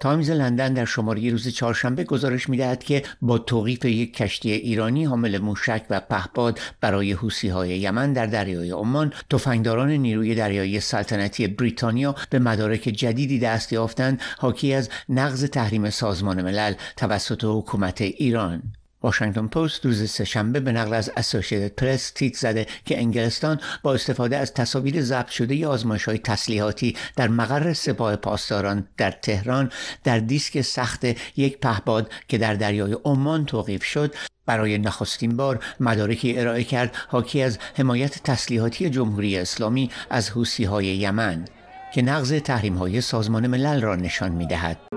تایمز لندن در شماره روز چهارشنبه گزارش میدهد که با توقیف یک کشتی ایرانی حامل موشک و پهپاد برای های یمن در دریای عمان تفنگداران نیروی دریایی سلطنتی بریتانیا به مدارک جدیدی دست یافتند حاکی از نقض تحریم سازمان ملل توسط حکومت ایران واشنگتن پست روز سهشنبه به نقل از اسوشیتد پرس تیت زده که انگلستان با استفاده از تصاویر ضبط شده آزمایش های تسلیحاتی در مقر سپاه پاسداران در تهران در دیسک سخت یک پهباد که در دریای عمان توقیف شد برای نخستین بار مدارکی ارائه کرد حاکی از حمایت تسلیحاتی جمهوری اسلامی از حوسی یمن که نقض تحریم های سازمان ملل را نشان می